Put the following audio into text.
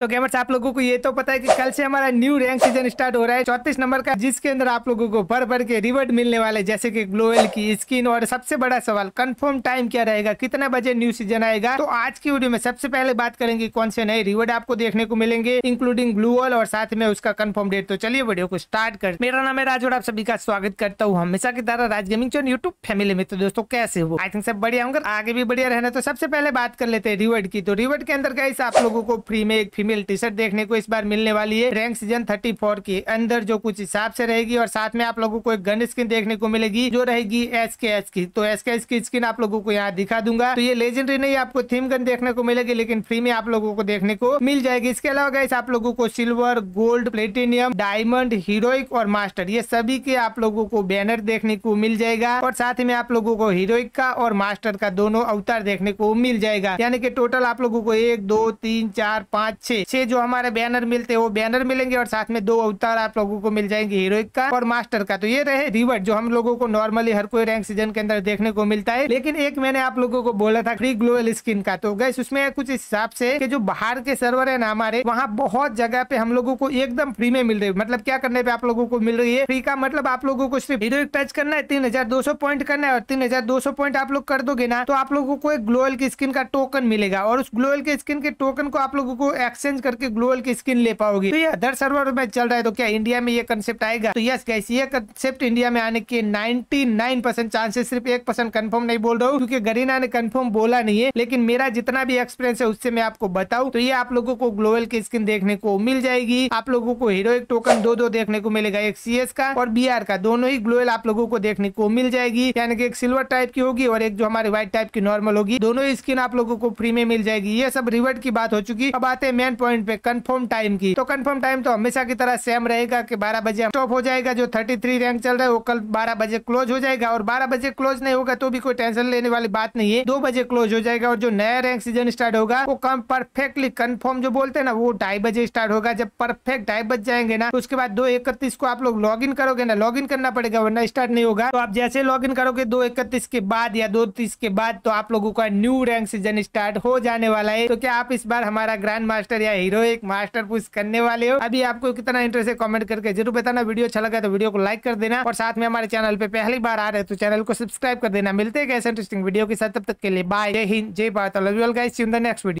तो गेमर्स आप लोगों को ये तो पता है कि कल से हमारा न्यू रैंक सीजन स्टार्ट हो रहा है चौतीस नंबर का जिसके अंदर आप लोगों को भर भर के रिवर्ड मिलने वाले जैसे कि ग्लोवेल की स्किन और सबसे बड़ा सवाल कंफर्म टाइम क्या रहेगा कितना बजे न्यू सीजन आएगा तो आज की वीडियो में सबसे पहले बात करेंगे कौन से नए रिवर्ड आपको देखने को मिलेंगे इंक्लूडिंग ग्लूअल और साथ में उसका कन्फर्म डेट तो चलिए वीडियो को स्टार्ट कर मेरा नाम है राजोड़ आप सभी का स्वागत करता हूँ हमेशा की तरह राज गेमिंग चौन यूट्यूब फैमिली में तो दोस्तों कैसे हो आई थिंक सब बढ़िया होंगे आगे भी बढ़िया रहना तो सबसे पहले बात कर लेते हैं रिवर्ड की तो रिवर्ड के अंदर गई आप लोगों को फ्री में एक फीमेल टी शर्ट देखने को इस बार मिलने वाली है रैंक सीजन थर्टी फोर के अंदर जो कुछ हिसाब से रहेगी और साथ में आप लोगों को एक गन स्किन देखने को मिलेगी जो रहेगी एस के एस की तो एस के एस की स्किन आप लोगों को यहाँ दिखा दूंगा तो ये लेजेंडरी नहीं आपको थीम गन देखने को मिलेगी लेकिन फ्री में आप लोगों को देखने को मिल जाएगी इसके अलावा गैस आप लोगों को silver gold platinum diamond heroic और मास्टर ये सभी के आप लोगों को बैनर देखने को मिल जाएगा और साथ में आप लोगों को हीरोइक का और मास्टर का दोनों अवतार देखने को मिल जाएगा यानी कि टोटल आप लोगों को एक दो तीन चार पाँच छह से से जो हमारे बैनर मिलते हैं वो बैनर मिलेंगे और साथ में दो अवतार आप लोगों को मिल जाएंगे हीरोइक का और मास्टर का तो ये रहे रिवर्ट जो हम लोगों को नॉर्मली हर कोई रैंक सीजन के अंदर देखने को मिलता है लेकिन एक मैंने आप लोगों को बोला था फ्री ग्लोबल स्किन का तो गैस उसमें कुछ हिसाब से कि जो बाहर के सर्वर है ना हमारे वहाँ बहुत जगह पे हम लोगों को एकदम फ्री में मिल रही है मतलब क्या करने पे आप लोगों को मिल रही है फ्री का मतलब आप लोगों को सिर्फ हीरोइक टच करना है तीन हजार दो सौ पॉइंट करना है और तीन हजार दो सौ पॉइंट आप लोग कर दोगे ना तो आप लोगों को एक ग्लोअल की स्किन का टोकन मिलेगा और उस ग्लोअल के स्किन के टोकन को आप लोगों को एक्सेस एक्सचेंज करके ग्लोबल की स्किन ले पाओगे तो ये अदर सर्वर में चल रहा है तो क्या इंडिया में ये कंसेप्ट आएगा तो यस गैस ये कंसेप्ट इंडिया में आने के नाइन परसेंट चांसेस सिर्फ एक परसेंट कन्फर्म नहीं बोल रहा हूँ क्योंकि गरीना ने कन्फर्म बोला नहीं है लेकिन मेरा जितना भी एक्सपीरियंस है उससे मैं आपको बताऊँ तो ये आप लोगों को ग्लोबल की स्किन देखने को मिल जाएगी आप लोगों को हीरोइक टोकन दो दो देखने को मिलेगा एक सी का और बी का दोनों ही ग्लोबल आप लोगों को देखने को मिल जाएगी यानी कि एक सिल्वर टाइप की होगी और एक जो हमारे व्हाइट टाइप की नॉर्मल होगी दोनों स्किन आप लोगों को फ्री में मिल जाएगी ये सब रिवर्ट की बात हो चुकी अब आते हैं मेन पॉइंट पे कंफर्म टाइम की तो कंफर्म टाइम तो हमेशा की तरह सेम रहेगा कि 12 बजे स्टॉप हो जाएगा जो 33 रैंक चल रहा है वो कल 12 बजे क्लोज हो जाएगा और 12 बजे क्लोज नहीं होगा तो भी कोई टेंशन लेने वाली बात नहीं है दो बजे क्लोज हो जाएगा और जो नया रैंक सीजन स्टार्ट होगा वो कम परफेक्टली कन्फर्म जो बोलते हैं ना वो ढाई बजे स्टार्ट होगा जब परफेक्ट ढाई बज जाएंगे ना तो उसके बाद दो को आप लोग लॉग करोगे ना लॉग करना पड़ेगा वरना स्टार्ट नहीं होगा तो आप जैसे लॉग करोगे दो के बाद या दो के बाद तो आप लोगों का न्यू रैंक सीजन स्टार्ट हो जाने वाला है तो क्या आप इस बार हमारा ग्रैंड मास्टर या हीरो एक मास्टर पुश करने वाले हो अभी आपको कितना इंटरेस्ट है कमेंट करके जरूर बताना वीडियो अच्छा लगा तो वीडियो को लाइक कर देना और साथ में हमारे चैनल पे पहली बार आ रहे तो चैनल को सब्सक्राइब कर देना मिलते हैं ऐसे इंटरेस्टिंग वीडियो के साथ तब तक के लिए बाय जय हिंद जय Bharat love you guys in the next video